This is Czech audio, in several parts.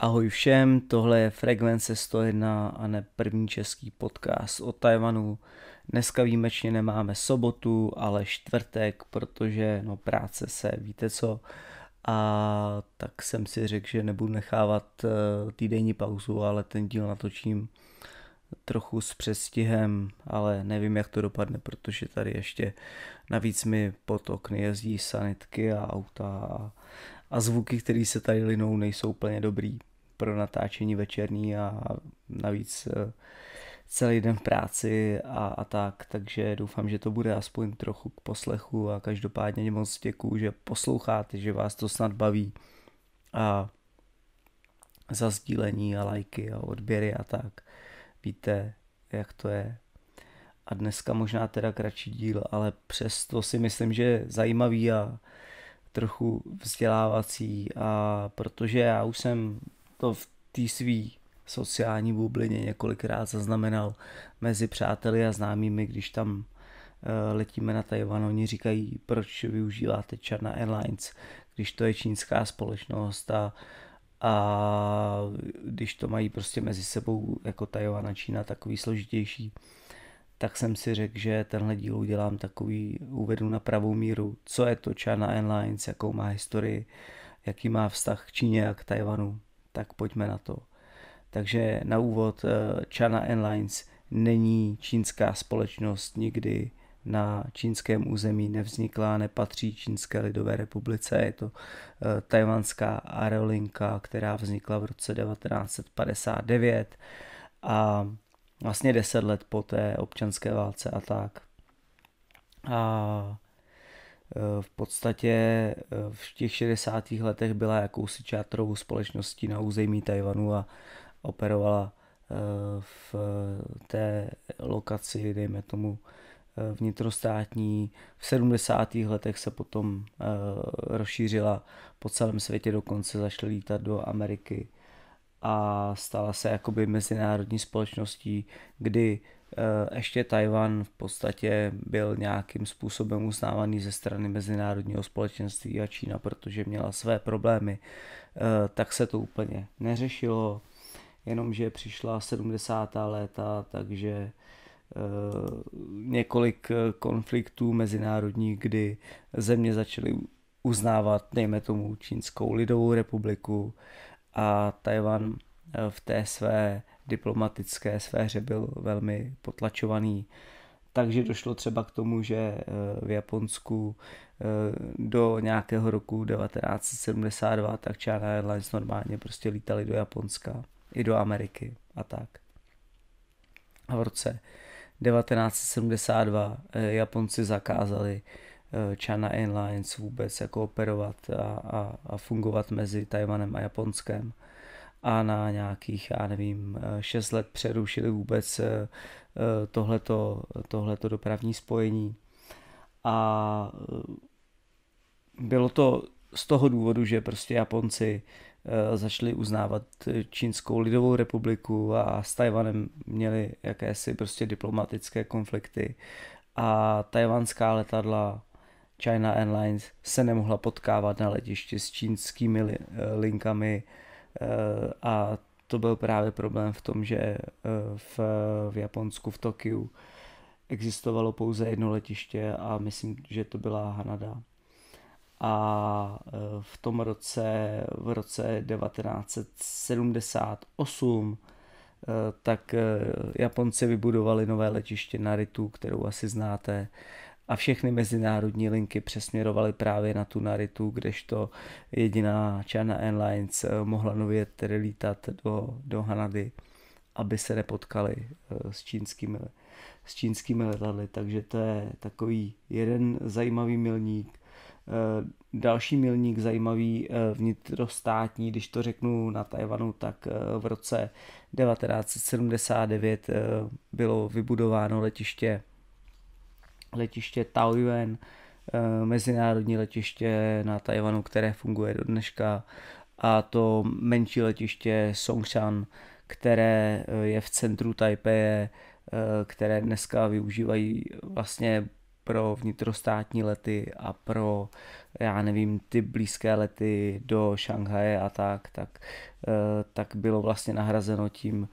Ahoj všem, tohle je Frekvence 101 a ne první český podcast o Tajvanu. Dneska výjimečně nemáme sobotu, ale čtvrtek, protože no práce se, víte co, a tak jsem si řekl, že nebudu nechávat eh, týdenní pauzu, ale ten díl natočím trochu s přestihem, ale nevím, jak to dopadne, protože tady ještě navíc mi pod okny jezdí sanitky a auta a, a zvuky, které se tady linou, nejsou úplně dobrý pro natáčení večerní a navíc eh, celý den v práci a, a tak, takže doufám, že to bude aspoň trochu k poslechu a každopádně moc děkuju, že posloucháte, že vás to snad baví a za sdílení a lajky a odběry a tak. Víte, jak to je. A dneska možná teda kratší díl, ale přesto si myslím, že je zajímavý a trochu vzdělávací, a protože já už jsem to v té svý sociální bublině několikrát zaznamenal mezi přáteli a známými, když tam eh, letíme na Tajvan, oni říkají, proč využíváte China Airlines, když to je čínská společnost a, a když to mají prostě mezi sebou jako Tajvan a Čína takový složitější, tak jsem si řekl, že tenhle díl udělám takový, uvedu na pravou míru, co je to China Airlines, jakou má historii, jaký má vztah k Číně a k Tajvanu, tak pojďme na to. Takže na úvod eh, China Airlines není čínská společnost nikdy na čínském území nevznikla, nepatří Čínské lidové republice. Je to eh, tajvanská aerolinka, která vznikla v roce 1959 a vlastně deset let po té občanské válce a tak. A eh, v podstatě v těch 60. letech byla jakousi čátrovou společností na území Tajvanu a operovala eh, v eh, té lokaci, dejme tomu, eh, vnitrostátní. V 70. letech se potom rozšířila po celém světě, dokonce zašly lítat do Ameriky a stala se jakoby mezinárodní společností, kdy ještě Tajvan v podstatě byl nějakým způsobem uznávaný ze strany mezinárodního společenství a Čína, protože měla své problémy, tak se to úplně neřešilo jenomže přišla 70. léta, takže eh, několik eh, konfliktů mezinárodních, kdy země začaly uznávat, dejme tomu, Čínskou lidovou republiku a Tajvan eh, v té své diplomatické sféře byl velmi potlačovaný. Takže došlo třeba k tomu, že v Japonsku do nějakého roku 1972 tak China Airlines normálně prostě lítali do Japonska i do Ameriky a tak. A v roce 1972 eh, Japonci zakázali eh, China Airlines vůbec jako operovat a, a, a fungovat mezi Tajvanem a Japonskem a na nějakých, já nevím, 6 eh, let přerušili vůbec tohleto, tohleto dopravní spojení. A bylo to z toho důvodu, že prostě Japonci Eh, začali uznávat Čínskou lidovou republiku a s Tajvanem měli jakési prostě diplomatické konflikty a tajvanská letadla China Airlines se nemohla potkávat na letišti s čínskými eh, linkami eh, a to byl právě problém v tom, že v, v Japonsku, v Tokiu existovalo pouze jedno letiště a myslím, že to byla Hanada a e, v tom roce, v roce 1978 e, tak e, Japonci vybudovali nové letiště na Ritu, kterou asi znáte, a všechny mezinárodní linky přesměrovaly právě na tu Naritu, kdežto jediná China Airlines mohla nově tedy lítat do, do Hanady, aby se nepotkali s čínskými, s čínskými letadly. Takže to je takový jeden zajímavý milník Eh, další milník zajímavý eh, vnitrostátní, když to řeknu na Tajvanu, tak eh, v roce 1979 bylo vybudováno letiště letiště Taoyuan, mezinárodní letiště na Tajvanu, které funguje do dneška a to menší letiště Songshan, které je v centru Taipei, které dneska využívají vlastně pro vnitrostátní lety a pro, já nevím, ty blízké lety do Šanghaje a tak, tak, eh, tak bylo vlastně nahrazeno tím,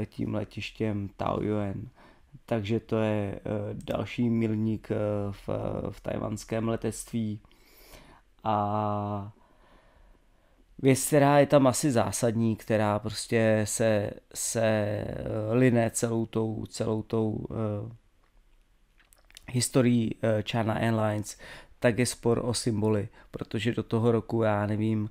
eh, tím letištěm Taoyuan. Takže to je eh, další milník v, v tajvanském letectví. A věc, která je tam asi zásadní, která prostě se, se liné celou tou, celou tou historii eh, China Airlines, tak je spor o symboly, protože do toho roku, já nevím,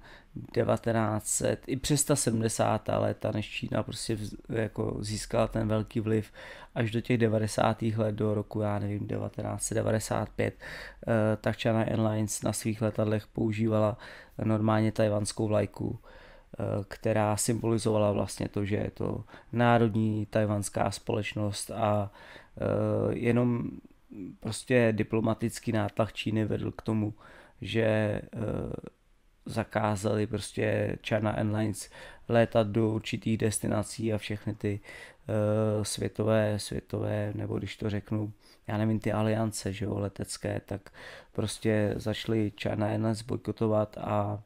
1900, i přes ta 70. léta, než Čína prostě jako získala ten velký vliv, až do těch 90. let, do roku, já nevím, 1995, eh, tak China Airlines na svých letadlech používala normálně tajvanskou vlajku, eh, která symbolizovala vlastně to, že je to národní tajvanská společnost a jenom prostě diplomatický nátlak Číny vedl k tomu, že eh, zakázali prostě China Airlines létat do určitých destinací a všechny ty eh, světové, světové, nebo když to řeknu, já nevím, ty aliance, že jo, letecké, tak prostě začaly China Airlines bojkotovat a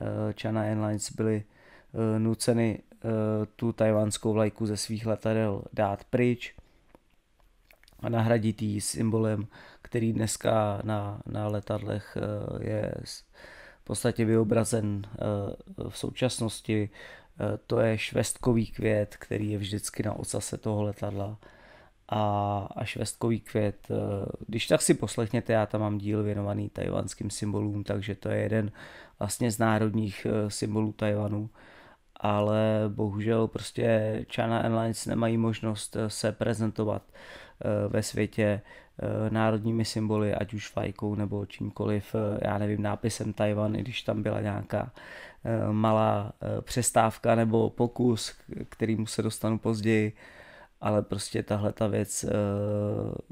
eh, China Airlines byly uh, nuceny tu tajvanskou vlajku ze svých letadel dát pryč a nahradit ji symbolem, který dneska na, na letadlech eh, je v podstatě vyobrazen eh, v současnosti. Eh, to je švestkový květ, který je vždycky na ocase toho letadla. A, a švestkový květ, když tak si poslechněte, já tam mám díl věnovaný tajvanským symbolům, takže to je jeden vlastně z národních symbolů Tajvanu ale bohužel prostě China Airlines nemají možnost se prezentovat Eh, ve světě eh, národními symboly, ať už fajkou nebo čímkoliv, eh, já nevím, nápisem Tajvan, i když tam byla nějaká malá přestávka nebo pokus, kterýmu se dostanu později, ale prostě tahle ta věc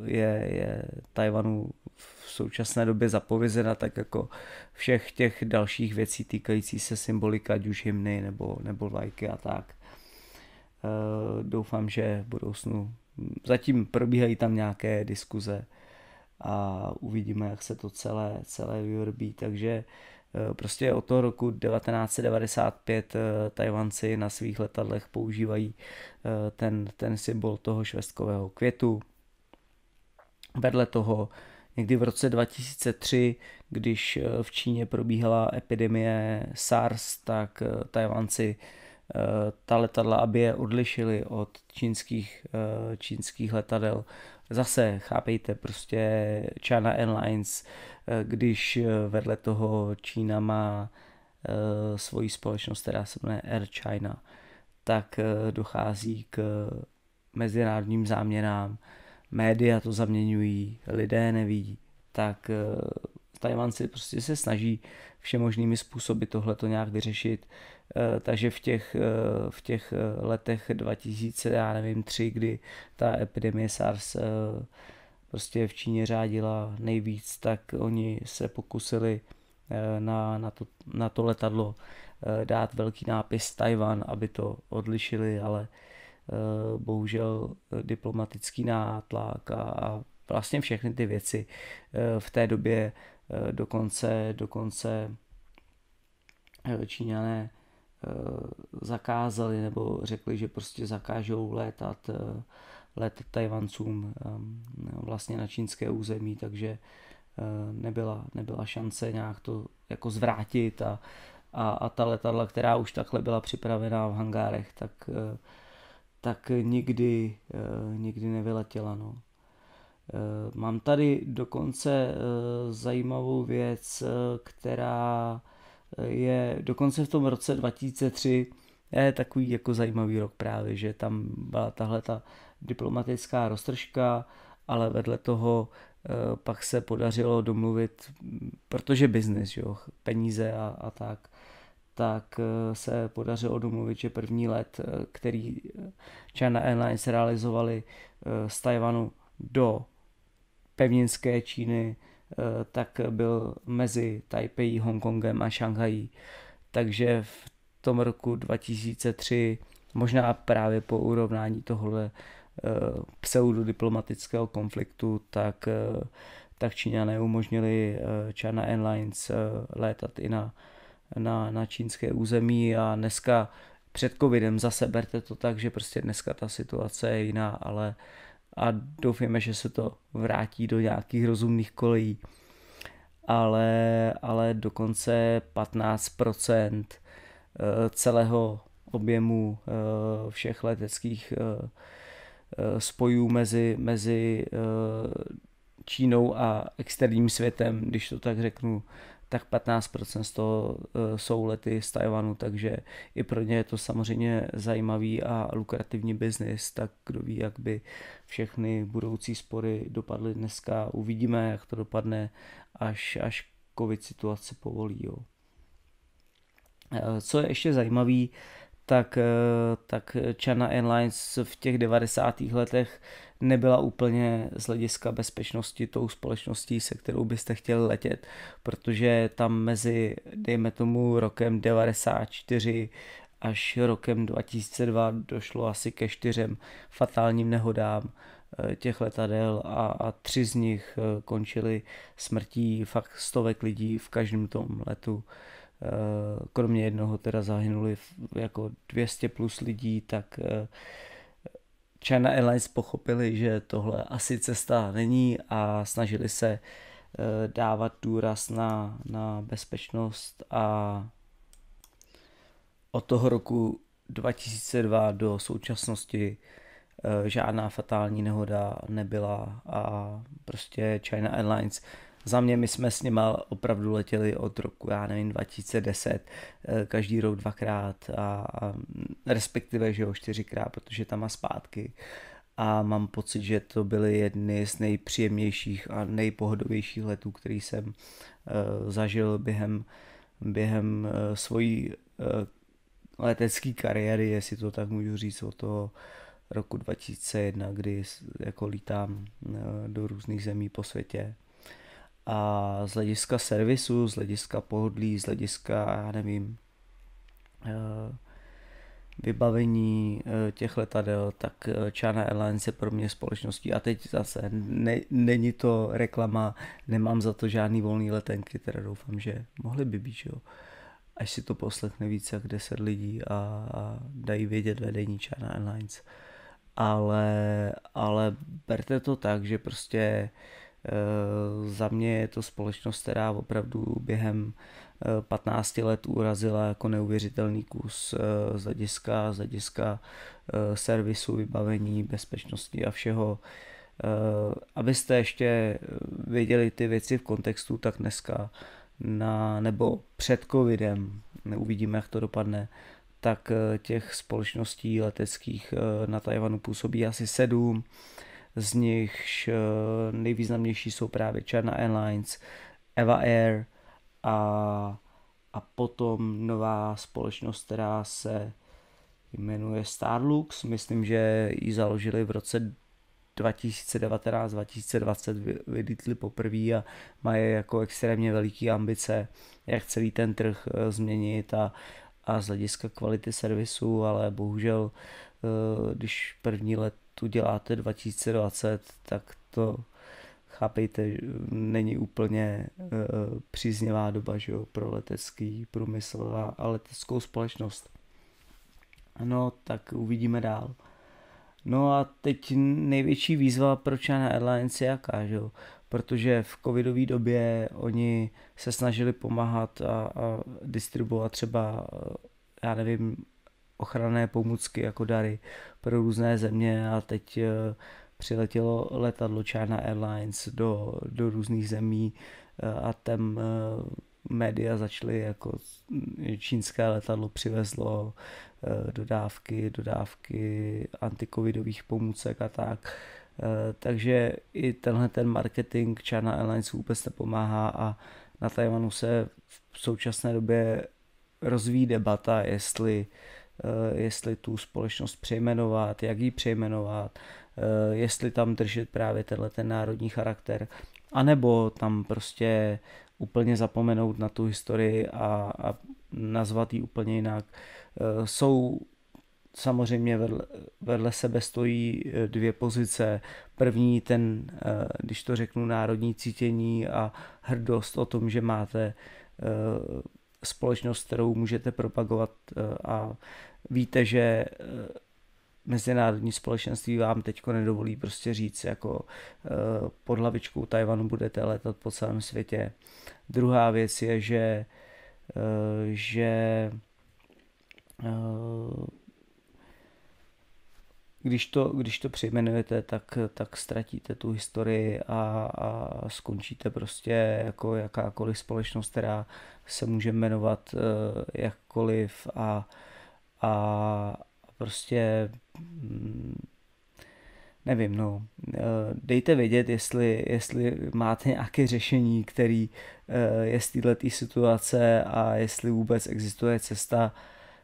je, je Tajvanu v současné době zapovězena tak jako všech těch dalších věcí týkající se symbolika, ať už hymny nebo, nebo vlajky a tak. Doufám, že v budoucnu zatím probíhají tam nějaké diskuze a uvidíme, jak se to celé, celé vyrobí. Takže eh, prostě od toho roku 1995 eh, Tajvanci na svých letadlech používají eh, ten, ten symbol toho švestkového květu. Vedle toho někdy v roce 2003, když v Číně probíhala epidemie SARS, tak Tajvanci Eh, ta letadla, aby je odlišili od čínských, eh, čínských letadel. Zase, chápejte, prostě China Airlines, eh, když vedle toho Čína má svoji společnost, která se jmenuje Air China, tak dochází k mezinárodním záměnám, média to zaměňují, lidé neví, tak Tajvanci prostě se snaží všemožnými způsoby tohle to nějak vyřešit. Eh, takže v těch, eh, v těch eh, letech 2000, já nevím, tři, kdy ta epidemie SARS prostě v Číně řádila nejvíc, tak oni se pokusili na, na, to, na to letadlo dát velký nápis Tajvan, aby to odlišili, ale bohužel diplomatický nátlak a, a vlastně všechny ty věci v té době Eh, dokonce, dokonce eh, Číňané eh, zakázali nebo řekli, že prostě zakážou létat let Tajvancům vlastně na čínské území, takže nebyla, nebyla šance nějak to jako zvrátit a, a, a ta letadla, která už takhle byla připravená v hangárech, tak, tak nikdy, nikdy nevyletěla. No. Eh, mám tady dokonce eh, zajímavou věc, eh, která je dokonce v tom roce 2003 je takový jako zajímavý rok právě, že tam byla tahle ta diplomatická roztržka, ale vedle toho pak se podařilo domluvit, protože biznis, jo, peníze a, a tak, tak se podařilo domluvit, že první let, který China Airlines realizovali z Tajvanu do pevninské Číny, eh, tak byl mezi Taipei, Hongkongem a Šanghají. Takže v tom roku 2003, možná právě po urovnání tohle eh, pseudodiplomatického konfliktu, tak, eh, tak Číňané umožnili China Airlines létat i na, na, na čínské území a dneska před covidem zase berte to tak, že prostě dneska ta situace je jiná, ale uh, a doufáme, že se to vrátí do nějakých rozumných kolejí. Ale, ale dokonce 15% eh, celého objemu eh, všech leteckých eh, spojů mezi, mezi Čínou a externím světem, když to tak řeknu, tak 15% z toho eh, jsou lety z Tajvanu, takže i pro ně je to samozřejmě zajímavý a lukrativní biznis, tak kdo ví, jak by všechny budoucí spory dopadly dneska, uvidíme, jak to dopadne, až, až covid situace povolí. Jo. Eh, co je ještě zajímavý, tak, eh, tak China Airlines v těch 90. letech nebyla úplně z hlediska bezpečnosti tou společností, se kterou byste chtěli letět, protože tam mezi, dejme tomu, rokem 94 až rokem 2002 došlo asi ke čtyřem fatálním nehodám eh, těch letadel a, a tři z nich eh, končily smrtí fakt stovek lidí v každém tom letu. Eh, kromě jednoho teda zahynuli jako 200 plus lidí, tak China Airlines pochopili, že tohle asi cesta není a snažili se eh, dávat důraz na, na bezpečnost a od toho roku 2002 do současnosti eh, žádná fatální nehoda nebyla a prostě China Airlines za mě my jsme s nima opravdu letěli od roku, já nevím, 2010, eh, každý rok dvakrát a, a respektive, že jo, čtyřikrát, protože tam má zpátky a mám pocit, že to byly jedny z nejpříjemnějších a nejpohodovějších letů, který jsem uh, zažil během, během uh, svojí uh, letecké kariéry, jestli to tak můžu říct, o toho roku 2001, kdy jako lítám do různých zemí po světě a z hlediska servisu, z hlediska pohodlí, z hlediska, já nevím, eh, vybavení eh, těch letadel, tak eh, China Airlines je pro mě společností a teď zase ne, není to reklama, nemám za to žádný volný letenky, teda doufám, že mohly by být, jo. Až si to poslechne více jak 10 lidí a, a dají vědět vedení China Airlines. Ale, ale berte to tak, že prostě uh, Eh, za mě je to společnost, která opravdu během 15 eh, let urazila jako neuvěřitelný kus eh, z hlediska, z hlediska servisu, vybavení, bezpečnosti a všeho. Abyste ještě věděli ty věci v kontextu, tak dneska na, nebo před covidem, uvidíme, jak to dopadne, tak těch společností leteckých na Tajvanu působí asi sedm z nich eh, nejvýznamnější jsou právě China Airlines, Eva Air a, a potom nová společnost, která se jmenuje Starlux. Myslím, že ji založili v roce 2019-2020 vydítli poprvé a mají jako extrémně veliké ambice, jak celý ten trh eh, změnit a, a z hlediska kvality servisu, ale bohužel, eh, když první let tu děláte 2020, tak to chápejte, není úplně e, příznivá doba že jo, pro letecký průmysl a, a leteckou společnost. No, tak uvidíme dál. No a teď největší výzva pro China Airlines je jaká, že jo? protože v covidové době oni se snažili pomáhat a, a distribuovat třeba, eh, já nevím, ochranné pomůcky jako dary pro různé země a teď eh, přiletělo letadlo China Airlines do, do různých zemí eh, a tam eh, média začaly jako mm, čínské letadlo přivezlo dodávky, dodávky antikovidových pomůcek a tak. Takže i tenhle ten marketing China Airlines vůbec nepomáhá a na Tajvanu se v současné době rozvíjí debata, jestli uh, Eh, jestli tu společnost přejmenovat, jak ji přejmenovat, eh, jestli tam držet právě tenhle ten národní charakter, anebo tam prostě úplně zapomenout na tu historii a, a nazvat ji úplně jinak. Eh, jsou samozřejmě vedle, vedle sebe stojí dvě pozice. První ten, když to řeknu, národní cítění a hrdost o tom, že máte společnost, kterou můžete propagovat a víte, že eh, mezinárodní společenství vám teď nedovolí prostě říct, jako eh, pod hlavičkou Tajvanu budete letat po celém světě. Druhá věc je, že, eh, že když to, když to přejmenujete, tak, tak ztratíte tu historii a, a skončíte prostě jako jakákoliv společnost, která se může jmenovat jakkoliv a uh, a prostě mm, nevím, no, eh, dejte vědět, jestli, jestli máte nějaké řešení, který eh, je z této situace a jestli vůbec existuje cesta,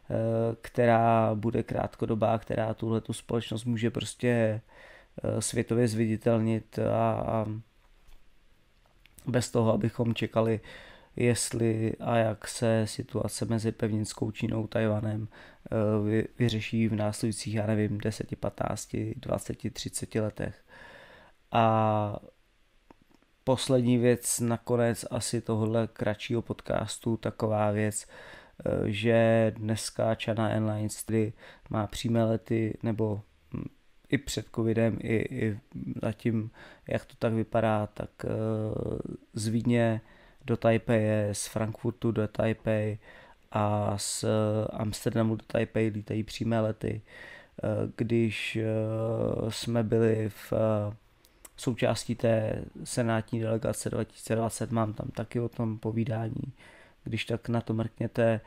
eh, která bude krátkodobá, která tuhle tu společnost může prostě světově zviditelnit a, a bez toho, abychom čekali jestli a jak se situace mezi pevninskou Čínou a Tajvanem eh, vyřeší v následujících, já nevím, 10, 15, 20, 30 letech. A poslední věc nakonec asi tohle kratšího podcastu, taková věc, eh, že dneska China Airlines tedy má přímé lety nebo hm, i před covidem, i, i zatím, jak to tak vypadá, tak eh, z Vídně do je z Frankfurtu do Taipei a z eh, Amsterdamu do Taipei lítají přímé lety. Eh, když eh, jsme byli v součástí té senátní delegace 2020, mám tam taky o tom povídání, když tak na to mrkněte,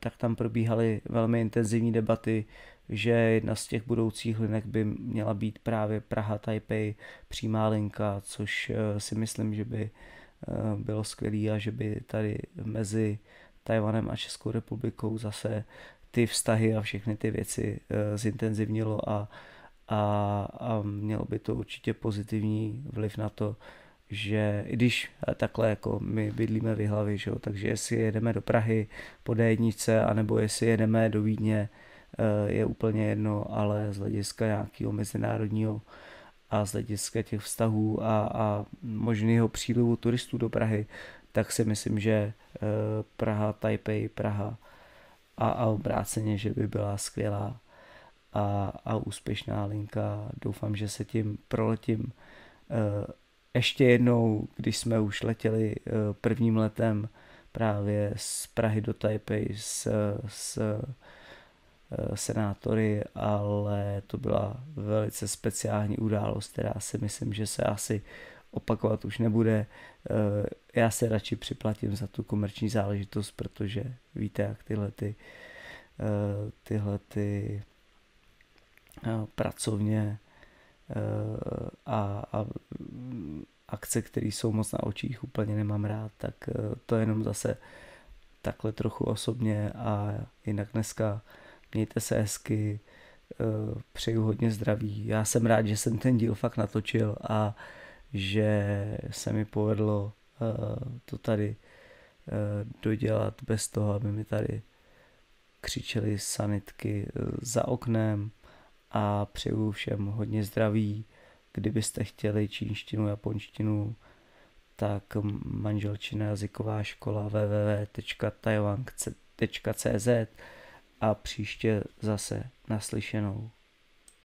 tak tam probíhaly velmi intenzivní debaty, že jedna z těch budoucích linek by měla být právě Praha-Taipei přímá linka, což si myslím, že by Eh, bylo skvělý a že by tady mezi Tajvanem a Českou republikou zase ty vztahy a všechny ty věci eh, zintenzivnilo a, a, a mělo by to určitě pozitivní vliv na to, že i když eh, takhle jako my bydlíme v hlavě, že jo, takže jestli jedeme do Prahy po a anebo jestli jedeme do Vídně, je úplně jedno, ale z hlediska nějakého mezinárodního a z hlediska těch vztahů a, a možného přílivu turistů do Prahy, tak si myslím, že eh, Praha, Taipei, Praha a, a obráceně, že by byla skvělá a, a úspěšná linka. Doufám, že se tím proletím eh, ještě jednou, když jsme už letěli eh, prvním letem právě z Prahy do Taipei s, s Eh, senátory, ale to byla velice speciální událost, která si myslím, že se asi opakovat už nebude. Eh, já se radši připlatím za tu komerční záležitost, protože víte, jak tyhle ty, eh, tyhle ty pracovně a, a akce, které jsou moc na očích, úplně nemám rád, tak to je jenom zase takhle trochu osobně a jinak dneska uh, mějte se hezky, eh, přeju hodně zdraví. Já jsem rád, že jsem ten díl fakt natočil a že se mi povedlo eh, to tady eh, dodělat bez toho, aby mi tady křičeli sanitky za oknem a přeju všem hodně zdraví. Kdybyste chtěli čínštinu, japonštinu, tak manželčina jazyková škola www.tajwang.cz a příště zase naslyšenou.